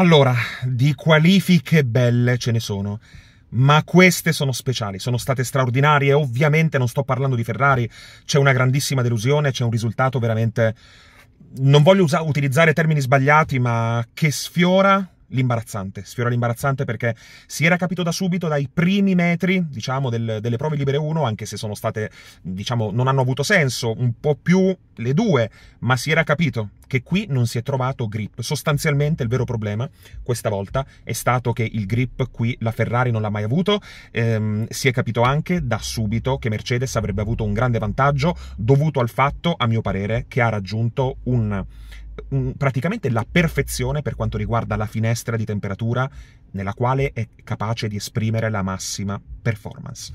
Allora, di qualifiche belle ce ne sono, ma queste sono speciali, sono state straordinarie. Ovviamente non sto parlando di Ferrari, c'è una grandissima delusione, c'è un risultato veramente... Non voglio usa- utilizzare termini sbagliati, ma che sfiora l'imbarazzante. Sfiora l'imbarazzante perché si era capito da subito, dai primi metri, diciamo, del, delle prove libere 1, anche se sono state, diciamo, non hanno avuto senso, un po' più le due, ma si era capito che qui non si è trovato grip. Sostanzialmente il vero problema questa volta è stato che il grip qui la Ferrari non l'ha mai avuto, ehm, si è capito anche da subito che Mercedes avrebbe avuto un grande vantaggio dovuto al fatto, a mio parere, che ha raggiunto un, un, praticamente la perfezione per quanto riguarda la finestra di temperatura nella quale è capace di esprimere la massima performance.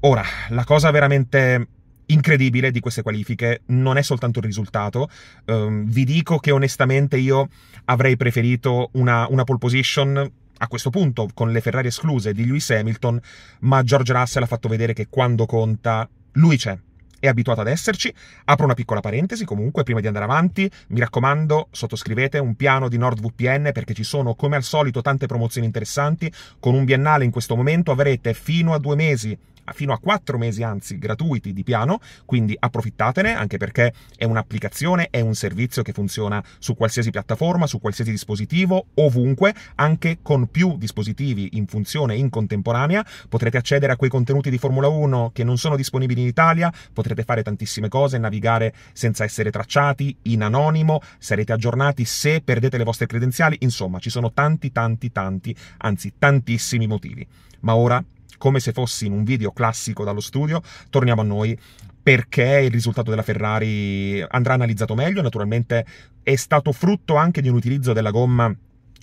Ora, la cosa veramente incredibile di queste qualifiche, non è soltanto il risultato. Um, vi dico che onestamente io avrei preferito una, una pole position a questo punto, con le Ferrari escluse di Lewis Hamilton, ma George Russell ha fatto vedere che quando conta lui c'è è abituato ad esserci. Apro una piccola parentesi comunque prima di andare avanti. Mi raccomando, sottoscrivete un piano di NordVPN perché ci sono come al solito tante promozioni interessanti. Con un biennale in questo momento avrete fino a due mesi fino a 4 mesi anzi gratuiti di piano, quindi approfittatene anche perché è un'applicazione, è un servizio che funziona su qualsiasi piattaforma, su qualsiasi dispositivo, ovunque, anche con più dispositivi in funzione in contemporanea, potrete accedere a quei contenuti di Formula 1 che non sono disponibili in Italia, potrete fare tantissime cose, navigare senza essere tracciati, in anonimo, sarete aggiornati se perdete le vostre credenziali, insomma ci sono tanti tanti tanti, anzi tantissimi motivi. Ma ora come se fossi in un video classico dallo studio, torniamo a noi perché il risultato della Ferrari andrà analizzato meglio, naturalmente è stato frutto anche di un utilizzo della gomma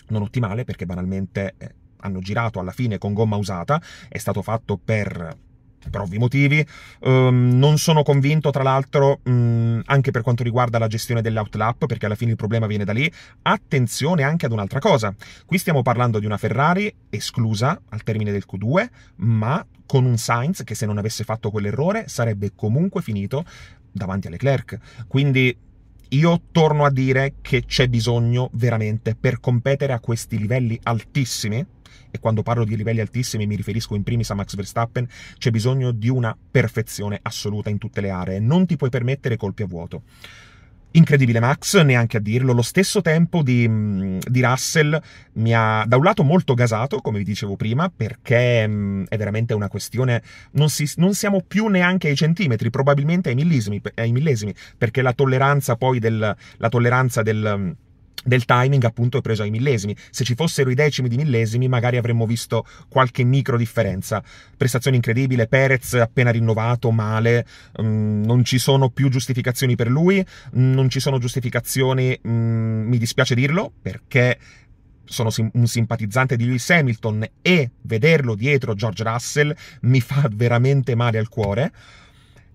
non ottimale perché banalmente eh, hanno girato alla fine con gomma usata, è stato fatto per per ovvi motivi. Um, non sono convinto, tra l'altro, um, anche per quanto riguarda la gestione dell'outlap, perché alla fine il problema viene da lì. Attenzione anche ad un'altra cosa. Qui stiamo parlando di una Ferrari esclusa al termine del Q2, ma con un Sainz che se non avesse fatto quell'errore sarebbe comunque finito davanti alle Leclerc. Quindi io torno a dire che c'è bisogno veramente per competere a questi livelli altissimi e quando parlo di livelli altissimi mi riferisco in primis a Max Verstappen, c'è bisogno di una perfezione assoluta in tutte le aree, non ti puoi permettere colpi a vuoto. Incredibile Max, neanche a dirlo, lo stesso tempo di, mm, di, Russell mi ha da un lato molto gasato, come vi dicevo prima, perché mm, è veramente una questione, non, si, non, siamo più neanche ai centimetri, probabilmente ai millesimi, ai millesimi perché la tolleranza poi del, la tolleranza del mm, del timing appunto è preso ai millesimi. Se ci fossero i decimi di millesimi magari avremmo visto qualche micro differenza. Prestazione incredibile, Perez appena rinnovato, male, mm, non ci sono più giustificazioni per lui, mm, non ci sono giustificazioni, mm, mi dispiace dirlo, perché sono un simpatizzante di Lewis Hamilton e vederlo dietro George Russell mi fa veramente male al cuore.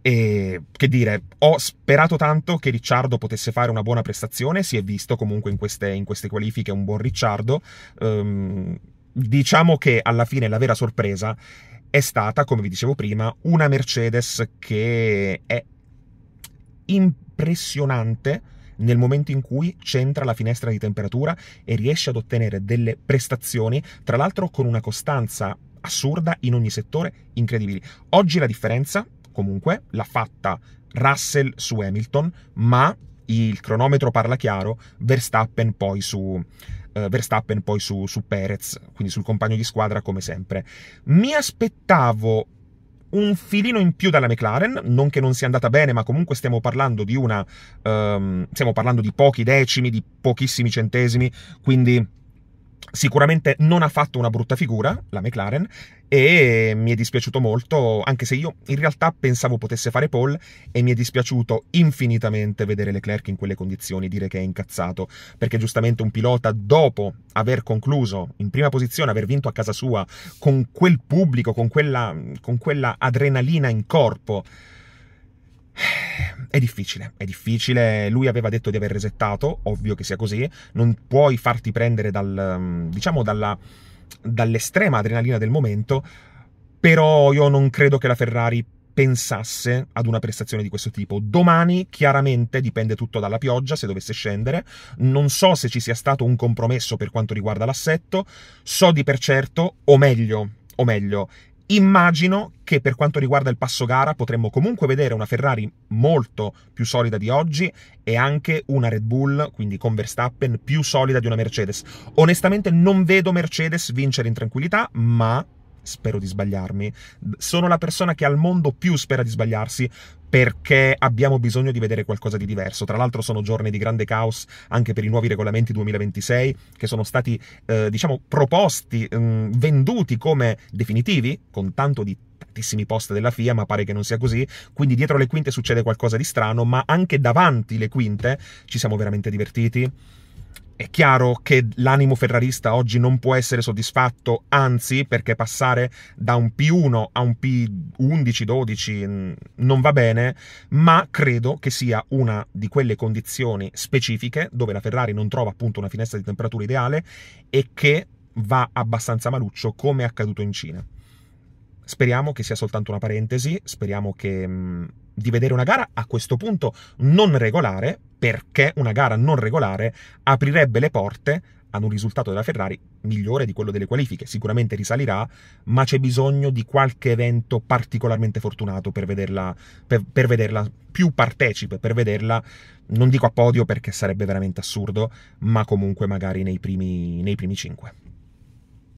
E che dire, ho sperato tanto che Ricciardo potesse fare una buona prestazione, si è visto comunque in queste, in queste qualifiche un buon Ricciardo. Um, diciamo che alla fine la vera sorpresa è stata, come vi dicevo prima, una Mercedes che è impressionante nel momento in cui c'entra la finestra di temperatura e riesce ad ottenere delle prestazioni, tra l'altro con una costanza assurda in ogni settore, incredibili. Oggi la differenza comunque, l'ha fatta Russell su Hamilton, ma il cronometro parla chiaro, Verstappen poi su, eh, Verstappen poi su, su Perez, quindi sul compagno di squadra come sempre. Mi aspettavo un filino in più dalla McLaren, non che non sia andata bene, ma comunque stiamo parlando di una... Um, stiamo parlando di pochi decimi, di pochissimi centesimi, quindi Sicuramente non ha fatto una brutta figura la McLaren e mi è dispiaciuto molto, anche se io in realtà pensavo potesse fare Paul e mi è dispiaciuto infinitamente vedere Leclerc in quelle condizioni, dire che è incazzato, perché giustamente un pilota dopo aver concluso in prima posizione, aver vinto a casa sua, con quel pubblico, con quella, con quella adrenalina in corpo, è difficile, è difficile. Lui aveva detto di aver resettato, ovvio che sia così. Non puoi farti prendere dal, mm, diciamo, dalla, dall'estrema adrenalina del momento, però io non credo che la Ferrari pensasse ad una prestazione di questo tipo. Domani chiaramente dipende tutto dalla pioggia, se dovesse scendere. Non so se ci sia stato un compromesso per quanto riguarda l'assetto. So di per certo, o meglio, o meglio, Immagino che per quanto riguarda il passo gara potremmo comunque vedere una Ferrari molto più solida di oggi e anche una Red Bull, quindi con Verstappen, più solida di una Mercedes. Onestamente non vedo Mercedes vincere in tranquillità, ma spero di sbagliarmi, sono la persona che al mondo più spera di sbagliarsi perché abbiamo bisogno di vedere qualcosa di diverso. Tra l'altro sono giorni di grande caos anche per i nuovi regolamenti 2026 che sono stati, eh, diciamo, proposti, mh, mm, venduti come definitivi, con tanto di tantissimi post della FIA, ma pare che non sia così. Quindi dietro le quinte succede qualcosa di strano, ma anche davanti le quinte ci siamo veramente divertiti è chiaro che l'animo ferrarista oggi non può essere soddisfatto, anzi, perché passare da un P1 a un P11, 12 mm, non va bene, ma credo che sia una di quelle condizioni specifiche dove la Ferrari non trova appunto una finestra di temperatura ideale e che va abbastanza maluccio come è accaduto in Cina. Speriamo che sia soltanto una parentesi, speriamo che, mm, di vedere una gara a questo punto non regolare, perché una gara non regolare aprirebbe le porte ad un risultato della Ferrari migliore di quello delle qualifiche. Sicuramente risalirà, ma c'è bisogno di qualche evento particolarmente fortunato per vederla, per, per vederla più partecipe, per vederla, non dico a podio perché sarebbe veramente assurdo, ma comunque magari nei primi, nei primi 5.